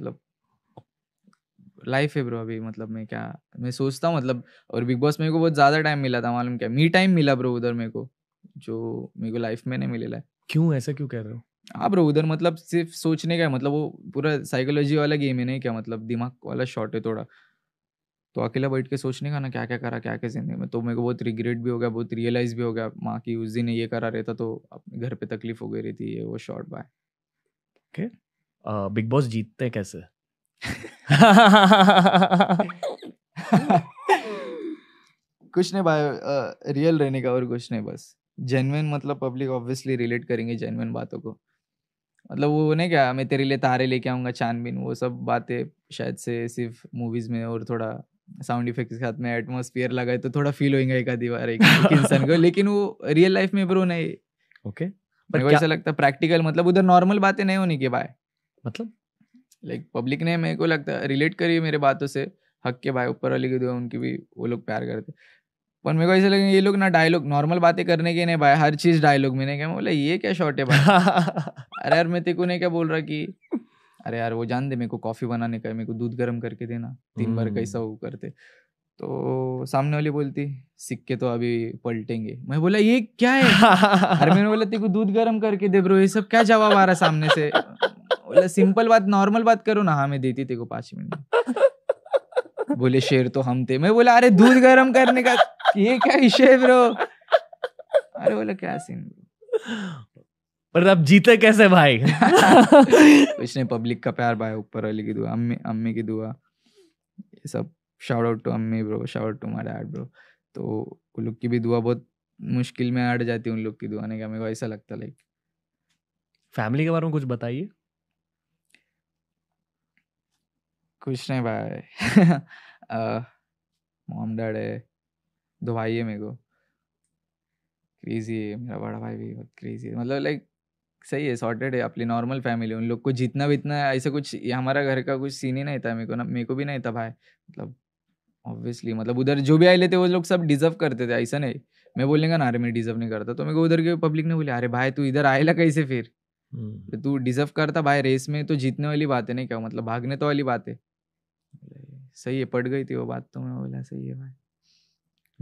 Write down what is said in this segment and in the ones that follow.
मतलब लाइफ है ब्रो अभी मतलब मैं क्या मैं सोचता हूँ मतलब और बिग बॉस मेरे को बहुत ज़्यादा टाइम मिला था मालूम क्या मी टाइम मिला ब्रो उधर मेरे को जो मेरे को लाइफ में नहीं मिलेला है क्यों ऐसा क्यों कह रहे हो हाँ ब्रो उधर मतलब सिर्फ सोचने का है मतलब वो पूरा साइकोलॉजी वाला गेम है नहीं क्या मतलब दिमाग वाला शॉर्ट है थोड़ा तो अकेला बैठ के सोचने का ना क्या क्या करा क्या क्या जिंदगी में तो मेरे को बहुत रिग्रेट भी हो गया बहुत रियलाइज भी हो गया माँ की उस दिन ये करा रहता तो अपने घर पे तकलीफ हो गई रहती है वो short bye okay okay. Bigg Boss जीतते हैं कैसे कुछ नहीं भाई रियल रहने का और कुछ नहीं बस जेनविन मतलब पब्लिक ऑब्वियसली रिलेट करेंगे जेनविन बातों को मतलब वो नहीं क्या मैं तेरे लिए तारे लेके आऊँगा चांदबिन वो सब बातें शायद से सिर्फ मूवीज में और थोड़ा साउंड इफेक्ट के साथ में एटमोसफियर लगाए तो थोड़ा फील होएगा एक दीवार एक इंसान को लेकिन वो रियल लाइफ में ब्रो नहीं ओके okay. मेरे ऐसा लगता है प्रैक्टिकल मतलब उधर नॉर्मल बातें नहीं होनी की भाई मतलब लाइक पब्लिक ने मेरे को लगता है रिलेट करी मेरे बातों से हक के भाई ऊपर वाली की दुआ उनकी भी वो लोग प्यार करते पर मेरे को ऐसे लगे ये लोग ना डायलॉग नॉर्मल बातें करने के नहीं भाई हर चीज़ डायलॉग मैंने क्या बोला ये क्या शॉर्ट है भाई अरे यार मैं तेको नहीं क्या बोल रहा कि अरे यार वो जान दे मेरे को कॉफ़ी बनाने का मेरे को दूध गर्म करके देना दिन भर हम्म। कैसा वो करते तो सामने वाली बोलती सिक्के तो अभी पलटेंगे मैं बोला ये क्या है अरे मैंने बोला तेको दूध गर्म करके दे ब्रो ये सब क्या जवाब आ रहा सामने से मतलब सिंपल बात नॉर्मल बात करो ना हाँ मैं देती तेरे को पांच मिनट बोले शेर तो हम थे मैं बोला अरे दूध गर्म करने का ये क्या विषय ब्रो अरे बोला क्या सीन पर अब जीते कैसे भाई उसने तो पब्लिक का प्यार पाया ऊपर वाले की दुआ अम्मी अम्मी की दुआ ये सब शाउट आउट टू अम्मी bro shout out to my dad bro तो उन लोग की भी दुआ बहुत मुश्किल में अट जाती है उन लोग की दुआ ने का मेरे को ऐसा लगता लाइक फैमिली के बारे में कुछ बताइए कुछ नहीं भाई मॉम डैड है दो भाई है मेरे को क्रेजी है मेरा बड़ा भाई भी बहुत क्रेजी है मतलब लाइक सही है सॉर्टेड है अपनी नॉर्मल फैमिली उन लोग को जितना इतना ऐसा कुछ हमारा घर का कुछ सीन ही नहीं था मेरे को ना मेरे को भी नहीं था भाई मतलब ऑब्वियसली मतलब उधर जो भी आए लेते वो लोग सब डिजर्व करते थे ऐसा नहीं मैं बोलेंगे ना अरे मैं डिजर्व नहीं करता तो मेरे को उधर के पब्लिक ने बोले अरे भाई तू इधर आएगा कैसे फिर हम्म। तो तू डिजर्व करता भाई रेस में तो जीतने वाली बात है नहीं क्या मतलब भागने तो वाली बात है सही है पड़ गई थी वो बात तो मैं बोला सही है भाई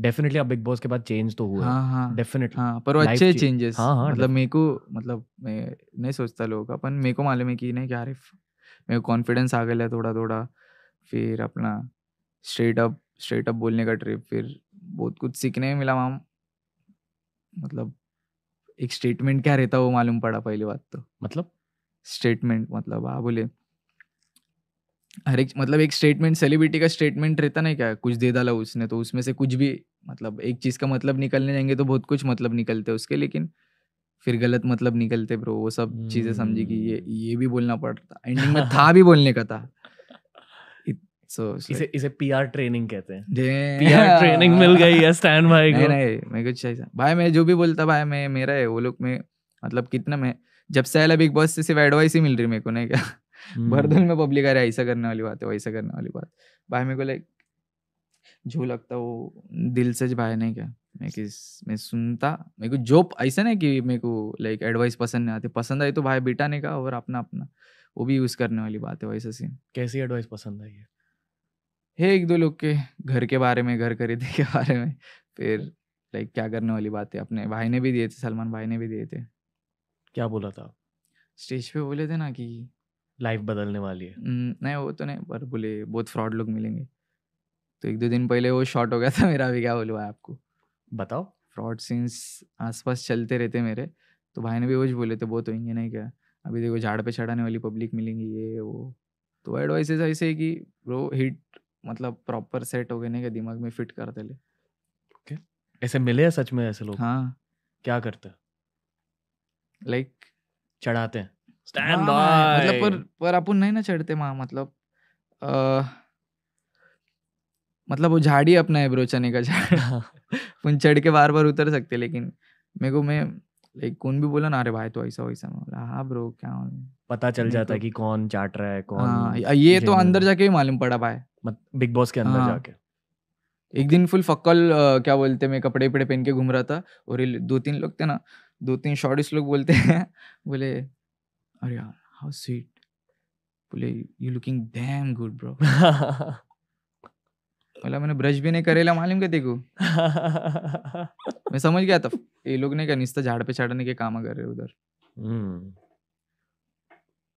डेफिनेटली अब बिग बॉस के बाद चेंज तो हुआ हाँ हाँ डेफिनेटली हाँ पर वो अच्छे चेंजेस हाँ हाँ मतलब मेरे को मतलब मैं नहीं सोचता लोगों का अपन मेरे को मालूम है कि नहीं क्या अरे मेरे को कॉन्फिडेंस आ गया थोड़ा थोड़ा फिर अपना स्ट्रेट अप स्ट्रेट अप बोलने का ट्रिप फिर बहुत कुछ सीखने में मिला वहाँ मतलब एक स्टेटमेंट क्या रहता वो मालूम पड़ा पहली बात तो मतलब स्टेटमेंट मतलब हाँ बोले हर एक मतलब एक स्टेटमेंट सेलिब्रिटी का स्टेटमेंट रहता ना क्या कुछ दे डाला उसने तो उसमें से कुछ भी मतलब एक चीज़ का मतलब निकलने जाएंगे तो बहुत कुछ मतलब निकलते हैं उसके लेकिन फिर गलत मतलब निकलते ब्रो वो सब चीज़ें समझी कि ये हम्म। ये भी बोलना पड़ता एंडिंग में था भी बोलने का था so, इसे इसे पीआर ट्रेनिंग कहते हैं पीआर ट्रेनिंग मिल गई है स्टैंड भाई को नहीं मैं कुछ ऐसा भाई मैं जो भी बोलता भाई मैं मेरा है वो लोग मैं मतलब कितना मैं जब से आया बिग बॉस से सिर्फ एडवाइस ही मिल रही मेरे को नहीं क्या भरदन में पब्लिक अरे ऐसा करने वाली बात है वैसा करने वाली बात भाई मेरे को लाइक जो लगता वो दिल से भाई नहीं क्या मैं किस मैं सुनता मेरे को जो ऐसा नहीं कि मेरे को लाइक एडवाइस पसंद नहीं आती पसंद आई तो भाई बेटा नहीं कहा और अपना अपना वो भी यूज़ करने वाली बात है वैसा सीन कैसी एडवाइस पसंद आई है हे एक दो लोग के घर के बारे में घर खरीदे के बारे में फिर लाइक क्या करने वाली बात है अपने भाई ने भी दिए थे सलमान भाई ने भी दिए थे क्या बोला था स्टेज पे बोले थे ना कि लाइफ बदलने वाली है हम्म, नहीं वो तो नहीं पर बोले बहुत फ्रॉड लोग मिलेंगे तो एक दो दिन पहले वो शॉर्ट हो गया था मेरा भी क्या बोलवा आपको बताओ फ्रॉड सीन्स आसपास चलते रहते मेरे तो भाई ने भी वो बोले थे बहुत होंगे नहीं क्या अभी देखो झाड़ पे चढ़ाने वाली पब्लिक मिलेंगी ये वो तो एडवाइस ऐसे है कि वो हिट मतलब प्रॉपर सेट हो गए ना दिमाग में फिट दे ले ऐसे मिले हैं सच में ऐसे लोग हाँ क्या करते हैं लाइक like, चढ़ाते हैं स्टैंड बाय हाँ, हाँ, हाँ, मतलब पर पर अपन नहीं ना चढ़ते मां मतलब आ, मतलब वो झाड़ी अपना है ब्रो चने का झाड़ पुन चढ़ के बार बार उतर सकते लेकिन मेरे को मैं लाइक कौन भी बोला ना अरे भाई तो ऐसा वैसा मैं बोला हाँ ब्रो क्या पता चल जाता है कि कौन चाट रहा है कौन हाँ, ये तो अंदर जाके ही मालूम पड़ा भाई मत बिग बॉस के अंदर हाँ, जाके एक दिन फुल फक्कल क्या बोलते मैं कपड़े पड़े पहन के घूम रहा था और दो तीन लोग थे ना दो तीन शॉर्टिस्ट लोग बोलते हैं बोले अरे यार हाउ स्वीट बोले you looking damn good bro बोला मैंने ब्रश भी नहीं करेला मालूम क्या देखो मैं समझ गया था ये लोग ने क्या निस्ता झाड़ पे चढ़ने के काम कर रहे उधर हम्म।